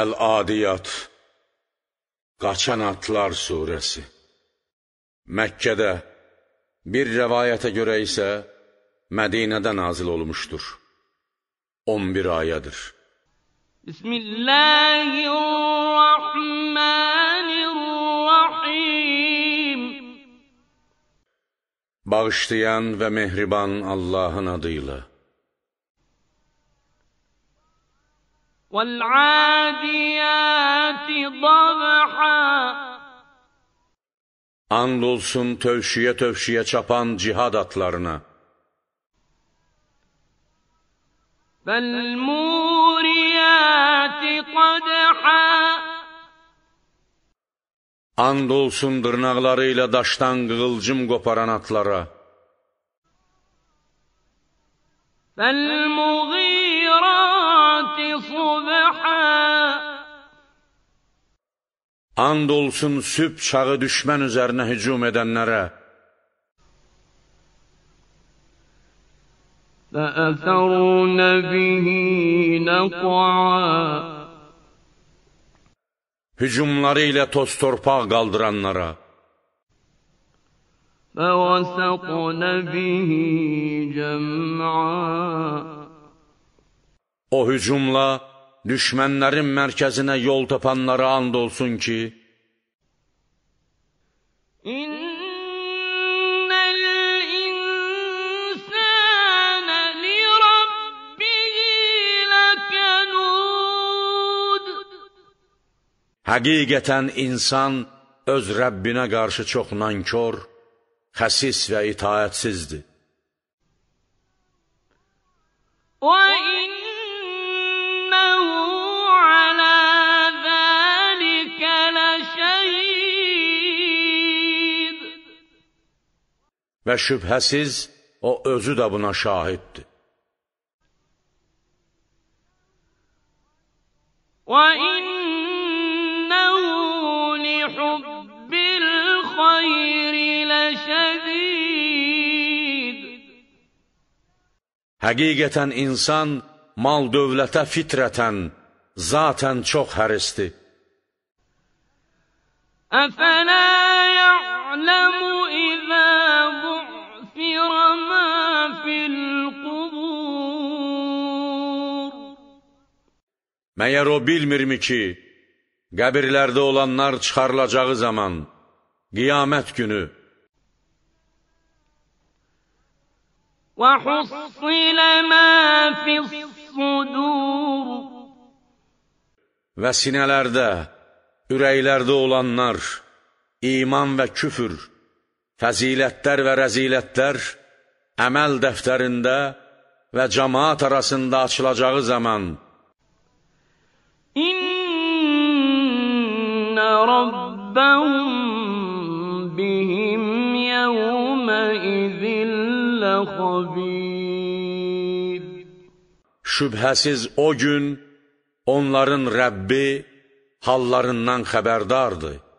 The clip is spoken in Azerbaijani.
Əl-Adiyat Qaçan Atlar Suresi Məkkədə bir rəvayətə görə isə Mədinədə nazil olmuşdur. 11 ayədir. Bismillahirrahmanirrahim Bağışlayan və mehriban Allahın adıyla. Andolsun tövşüye tövşüye çapan cihad atlarına. فَالْمُورِيَاتِ قَدْحًا Andolsun dırnaklarıyla daştan gılcım koparan atlara. فَالْمُغِيرَاتِ Andolsun sübh çağı düşmən üzərinə hücum edənlərə. فَأَثَرْنَ بِهِ Hücumları ilə toz torpaq qaldıranlara. فَوَسَطْنَ بِهِ جَمْعًا O hücumla düşmənlərin mərkəzinə yol tapanlara and olsun ki, Həqiqətən insan öz Rəbbinə qarşı çox nankor, xəsis və itaətsizdir. وَإِنَّ Və şübhəsiz, o özü də buna şahiddir. وَإِنَّهُ لِحُبِّ الْخَيْرِ لَشَدِيدٌ Həqiqətən insan mal dövlətə fitrətən, zatən çox hərisdir. أَفَلَا يَعْلَمُ Məyər o bilmirmi ki, qəbirlərdə olanlar çıxarılacağı zaman, qiyamət günü, وَحُصِّلَ مَا فِي الصُّدُورِ Və sinələrdə, ürəklərdə olanlar, iman və küfür, fəzilətlər və rəzilətlər, əməl dəftərində və cəmaat arasında açılacağı zaman, ربهم بهم يومئذ لخبير Şübhəsiz o gün onların Rəbbi hallarından xəbərdardır.